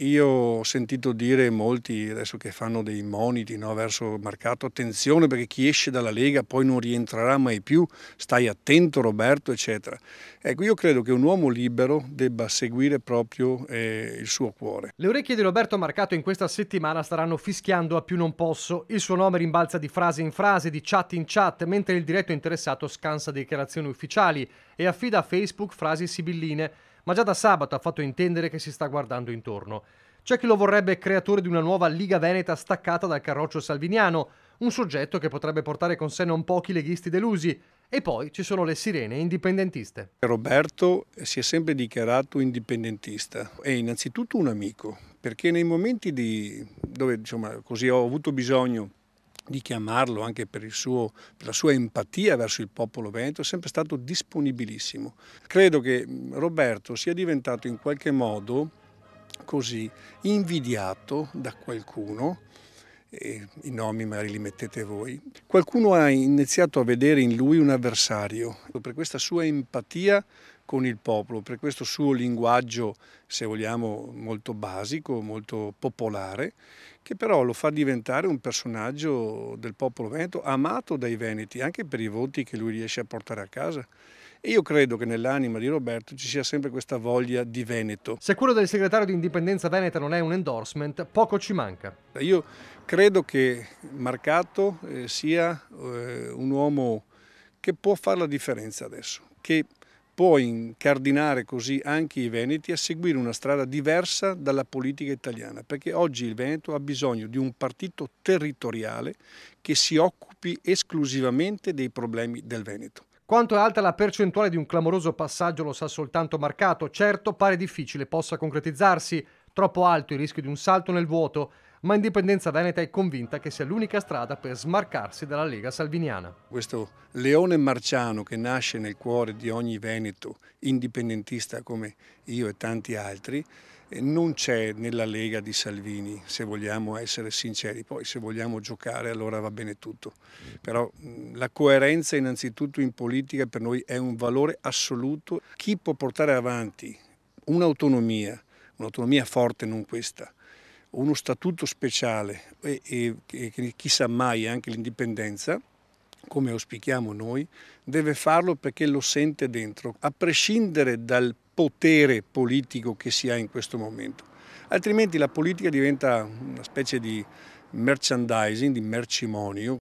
Io ho sentito dire molti adesso che fanno dei moniti no, verso il mercato, attenzione perché chi esce dalla Lega poi non rientrerà mai più, stai attento Roberto, eccetera. Ecco, io credo che un uomo libero debba seguire proprio eh, il suo cuore. Le orecchie di Roberto Marcato in questa settimana staranno fischiando a più non posso, il suo nome rimbalza di frase in frase, di chat in chat, mentre il diretto interessato scansa dichiarazioni ufficiali e affida a Facebook frasi sibilline ma già da sabato ha fatto intendere che si sta guardando intorno. C'è chi lo vorrebbe creatore di una nuova Liga Veneta staccata dal carroccio salviniano, un soggetto che potrebbe portare con sé non pochi leghisti delusi. E poi ci sono le sirene indipendentiste. Roberto si è sempre dichiarato indipendentista. È innanzitutto un amico, perché nei momenti di, dove diciamo, così ho avuto bisogno di chiamarlo anche per, suo, per, la sua empatia verso il popolo veneto, è sempre stato disponibilissimo. Credo che Roberto sia diventato in qualche modo così invidiato da qualcuno i nomi magari li mettete voi. Qualcuno ha iniziato a vedere in lui un avversario, per questa sua empatia con il popolo, per questo suo linguaggio, se vogliamo, molto basico, molto popolare, che però lo fa diventare un personaggio del popolo veneto, amato dai veneti, anche per i voti che lui riesce a portare a casa e io credo che nell'anima di Roberto ci sia sempre questa voglia di Veneto. Se quello del segretario di Indipendenza Veneta non è un endorsement, poco ci manca. Io credo che Marcato eh, sia eh, un uomo che può fare la differenza adesso, che può incardinare così anche i Veneti a seguire una strada diversa dalla politica italiana, perché oggi il Veneto ha bisogno di un partito territoriale che si occupi esclusivamente dei problemi del Veneto. Quanto è alta la percentuale di un clamoroso passaggio lo sa soltanto Marcato, certo pare difficile possa concretizzarsi, Troppo alto il rischio di un salto nel vuoto, ma Indipendenza Veneta è convinta che sia l'unica strada per smarcarsi dalla Lega Salviniana. Questo leone marciano che nasce nel cuore di ogni Veneto, indipendentista come io e tanti altri, eh, non c'è nella Lega di Salvini, se vogliamo essere sinceri, poi se vogliamo giocare allora va bene tutto, però la coerenza innanzitutto in politica per noi è un valore assoluto. Chi può portare avanti un'autonomia, un'autonomia forte non questa, uno statuto speciale e, e, e chissà mai anche l'indipendenza, come auspichiamo noi, deve farlo perché lo sente dentro, a prescindere dal potere politico che si ha in questo momento. Altrimenti la politica diventa una specie di merchandising, di mercimonio.